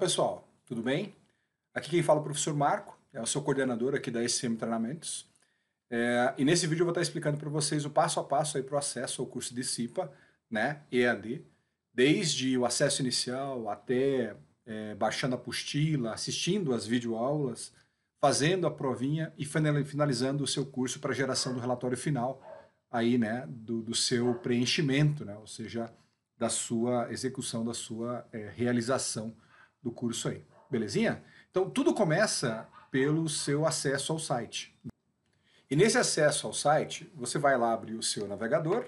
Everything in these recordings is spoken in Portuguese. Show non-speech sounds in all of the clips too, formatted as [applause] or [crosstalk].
pessoal, tudo bem? Aqui quem fala é o professor Marco, é o seu coordenador aqui da SCM Treinamentos. É, e nesse vídeo eu vou estar explicando para vocês o passo a passo aí para o acesso ao curso de CIPA, né, EAD, desde o acesso inicial até é, baixando a apostila, assistindo as videoaulas, fazendo a provinha e finalizando o seu curso para geração do relatório final aí, né, do, do seu preenchimento, né, ou seja, da sua execução, da sua é, realização do curso aí. Belezinha? Então tudo começa pelo seu acesso ao site. E nesse acesso ao site, você vai lá abrir o seu navegador,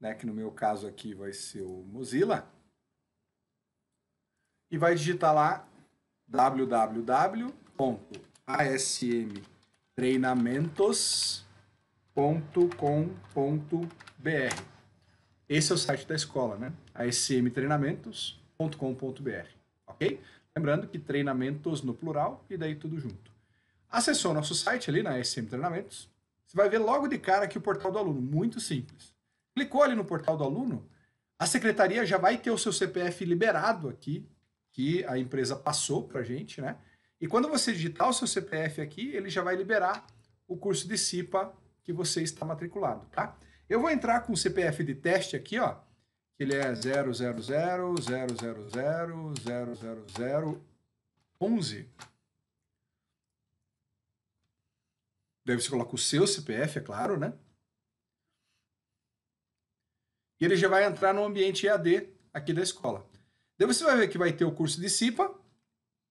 né, que no meu caso aqui vai ser o Mozilla, e vai digitar lá www.asmtreinamentos.com.br. Esse é o site da escola, né? asmtreinamentos.com.br ok? Lembrando que treinamentos no plural e daí tudo junto. Acessou nosso site ali na SM Treinamentos, você vai ver logo de cara aqui o portal do aluno, muito simples. Clicou ali no portal do aluno, a secretaria já vai ter o seu CPF liberado aqui, que a empresa passou para a gente, né? E quando você digitar o seu CPF aqui, ele já vai liberar o curso de CIPA que você está matriculado, tá? Eu vou entrar com o CPF de teste aqui, ó que ele é 000 000 11. Deve se colocar o seu CPF, é claro, né? E ele já vai entrar no ambiente EAD aqui da escola. Daí você vai ver que vai ter o curso de CIPA,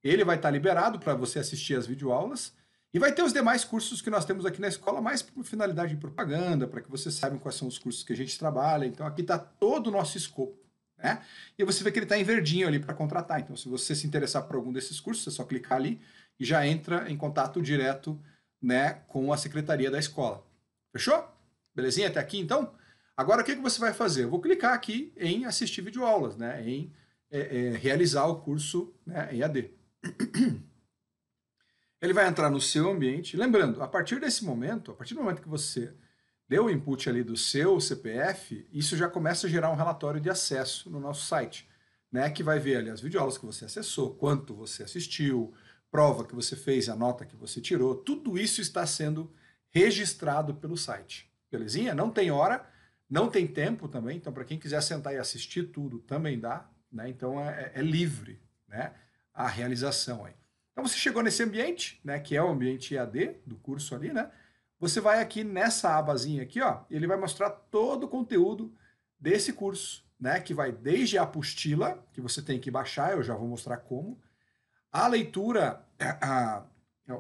ele vai estar liberado para você assistir as videoaulas. E vai ter os demais cursos que nós temos aqui na escola, mais por finalidade de propaganda, para que vocês saibam quais são os cursos que a gente trabalha. Então aqui está todo o nosso escopo. Né? E você vê que ele está em verdinho ali para contratar. Então, se você se interessar por algum desses cursos, é só clicar ali e já entra em contato direto né, com a secretaria da escola. Fechou? Belezinha até aqui então? Agora o que, que você vai fazer? Eu vou clicar aqui em assistir videoaulas, né? Em é, é, realizar o curso né, AD. [clears throat] Ele vai entrar no seu ambiente. Lembrando, a partir desse momento, a partir do momento que você deu o input ali do seu CPF, isso já começa a gerar um relatório de acesso no nosso site, né? Que vai ver ali as videoaulas que você acessou, quanto você assistiu, prova que você fez, a nota que você tirou, tudo isso está sendo registrado pelo site. Belezinha? Não tem hora, não tem tempo também, então para quem quiser sentar e assistir tudo, também dá, né? Então é, é, é livre, né? A realização aí. Então você chegou nesse ambiente, né, que é o ambiente EAD do curso ali, né? Você vai aqui nessa abazinha aqui, ó, ele vai mostrar todo o conteúdo desse curso, né, que vai desde a apostila, que você tem que baixar, eu já vou mostrar como, a leitura, a, a,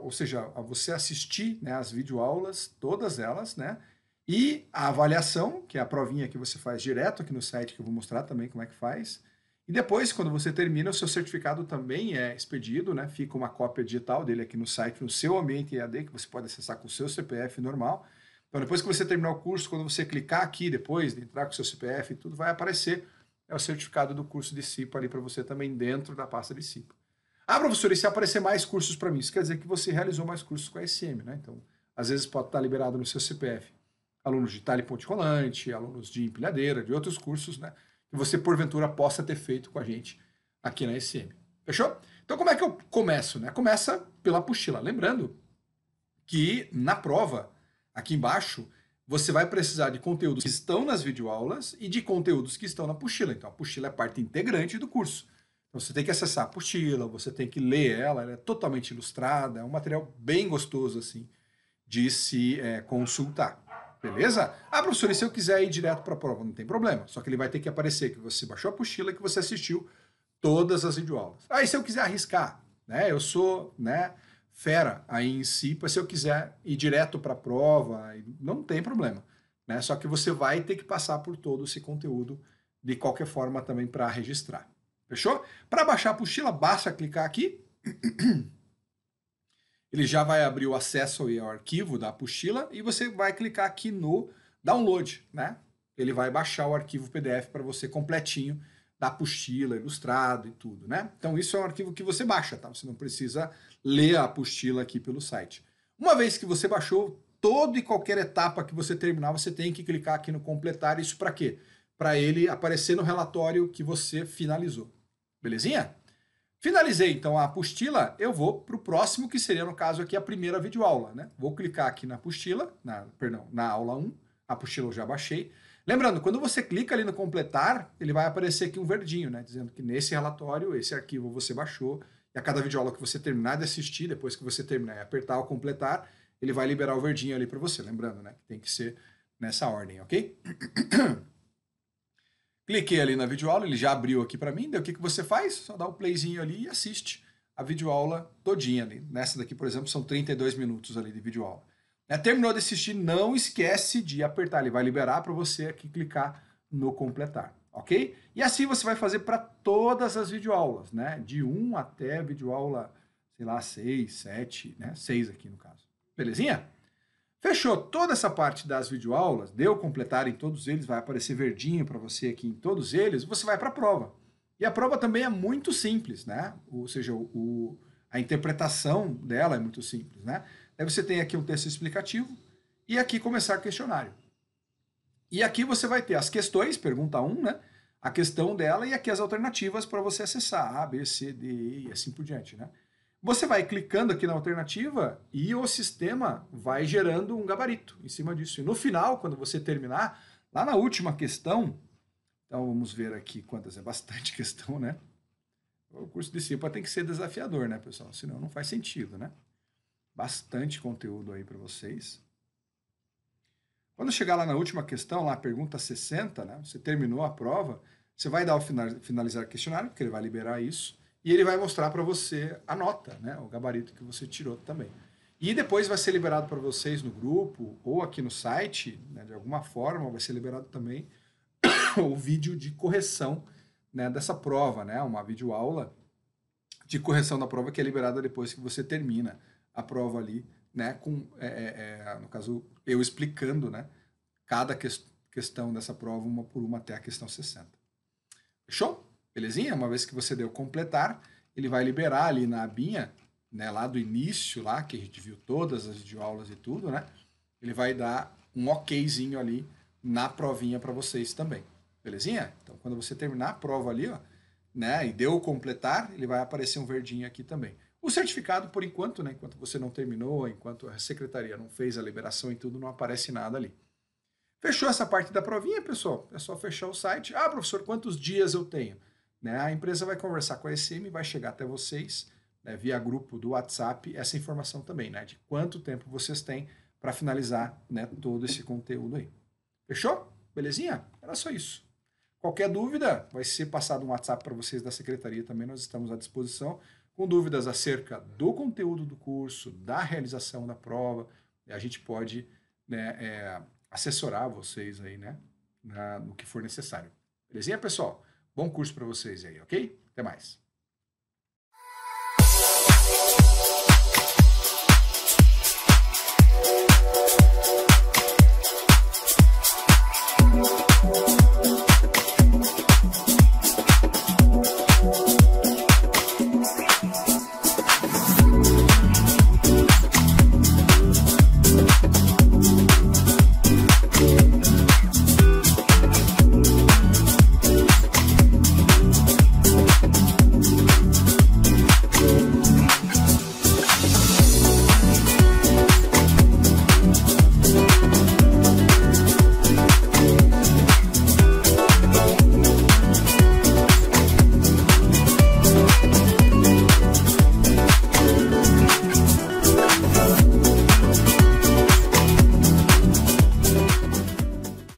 ou seja, você assistir, né, as videoaulas, todas elas, né? E a avaliação, que é a provinha que você faz direto aqui no site, que eu vou mostrar também como é que faz. E depois, quando você termina, o seu certificado também é expedido, né? Fica uma cópia digital dele aqui no site, no seu ambiente EAD, que você pode acessar com o seu CPF normal. Então, depois que você terminar o curso, quando você clicar aqui depois, de entrar com o seu CPF e tudo, vai aparecer é o certificado do curso de CIPA ali para você também dentro da pasta de CIPA. Ah, professor, e se aparecer mais cursos para mim? Isso quer dizer que você realizou mais cursos com a SM, né? Então, às vezes pode estar liberado no seu CPF. Alunos de talha ponte Rolante alunos de empilhadeira, de outros cursos, né? que você porventura possa ter feito com a gente aqui na SM. Fechou? Então como é que eu começo? Né? Começa pela apostila. Lembrando que na prova, aqui embaixo, você vai precisar de conteúdos que estão nas videoaulas e de conteúdos que estão na apostila. Então a apostila é parte integrante do curso. Então você tem que acessar a apostila, você tem que ler ela, ela é totalmente ilustrada, é um material bem gostoso assim de se é, consultar beleza? Ah, professor, e se eu quiser ir direto para a prova? Não tem problema. Só que ele vai ter que aparecer que você baixou a pochila e que você assistiu todas as videoaulas. Ah, e se eu quiser arriscar? Né? Eu sou né, fera aí em si, mas se eu quiser ir direto para a prova, não tem problema. Né? Só que você vai ter que passar por todo esse conteúdo de qualquer forma também para registrar. Fechou? Para baixar a pochila, basta clicar aqui. [clears throat] ele já vai abrir o acesso ao arquivo da apostila e você vai clicar aqui no download, né? Ele vai baixar o arquivo PDF para você completinho da apostila, ilustrado e tudo, né? Então isso é um arquivo que você baixa, tá? Você não precisa ler a apostila aqui pelo site. Uma vez que você baixou, todo e qualquer etapa que você terminar, você tem que clicar aqui no completar. Isso para quê? Para ele aparecer no relatório que você finalizou. Belezinha? Finalizei então a apostila, eu vou para o próximo, que seria no caso aqui a primeira videoaula. Né? Vou clicar aqui na apostila, na, perdão, na aula 1, a apostila eu já baixei. Lembrando, quando você clica ali no completar, ele vai aparecer aqui um verdinho, né? dizendo que nesse relatório, esse arquivo você baixou, e a cada videoaula que você terminar de assistir, depois que você terminar e apertar o completar, ele vai liberar o verdinho ali para você. Lembrando, né? que tem que ser nessa ordem, ok? [clears throat] Cliquei ali na videoaula, ele já abriu aqui para mim, daí o que, que você faz? Só dá um playzinho ali e assiste a videoaula todinha ali. Nessa daqui, por exemplo, são 32 minutos ali de videoaula. Né? Terminou de assistir, não esquece de apertar, ele vai liberar para você aqui clicar no completar, ok? E assim você vai fazer para todas as videoaulas, né? De 1 até videoaula, sei lá, 6, 7, né? 6 aqui no caso. Belezinha? Fechou toda essa parte das videoaulas, deu completar em todos eles, vai aparecer verdinho para você aqui em todos eles, você vai para a prova. E a prova também é muito simples, né? Ou seja, o, a interpretação dela é muito simples, né? Aí você tem aqui um texto explicativo e aqui começar questionário. E aqui você vai ter as questões, pergunta 1, né? A questão dela e aqui as alternativas para você acessar A, B, C, D e assim por diante, né? Você vai clicando aqui na alternativa e o sistema vai gerando um gabarito em cima disso. E no final, quando você terminar, lá na última questão, então vamos ver aqui quantas, é bastante [laughs] questão, né? O curso de CIPA tem que ser desafiador, né, pessoal? Senão não faz sentido, né? Bastante conteúdo aí para vocês. Quando chegar lá na última questão, lá pergunta 60, né? Você terminou a prova, você vai dar o finalizar questionário, porque ele vai liberar isso e ele vai mostrar para você a nota, né? o gabarito que você tirou também. E depois vai ser liberado para vocês no grupo ou aqui no site, né? de alguma forma, vai ser liberado também [coughs] o vídeo de correção né? dessa prova, né? uma videoaula de correção da prova que é liberada depois que você termina a prova ali, né? com, é, é, é no caso, eu explicando né? cada que questão dessa prova uma por uma até a questão 60. Fechou? Belezinha? Uma vez que você deu completar, ele vai liberar ali na abinha, né, lá do início, lá que a gente viu todas as videoaulas e tudo, né? Ele vai dar um okzinho ali na provinha para vocês também. Belezinha? Então, quando você terminar a prova ali, ó, né, e deu completar, ele vai aparecer um verdinho aqui também. O certificado, por enquanto, né, enquanto você não terminou, enquanto a secretaria não fez a liberação e tudo, não aparece nada ali. Fechou essa parte da provinha, pessoal? É só fechar o site. Ah, professor, quantos dias eu tenho? Né? A empresa vai conversar com a SM, vai chegar até vocês, né, via grupo do WhatsApp, essa informação também, né? De quanto tempo vocês têm para finalizar né, todo esse conteúdo aí. Fechou? Belezinha? Era só isso. Qualquer dúvida, vai ser passado um WhatsApp para vocês da secretaria também, nós estamos à disposição. Com dúvidas acerca do conteúdo do curso, da realização da prova, a gente pode né, é, assessorar vocês aí, né? Na, no que for necessário. Belezinha, pessoal? Bom curso para vocês aí, ok? Até mais.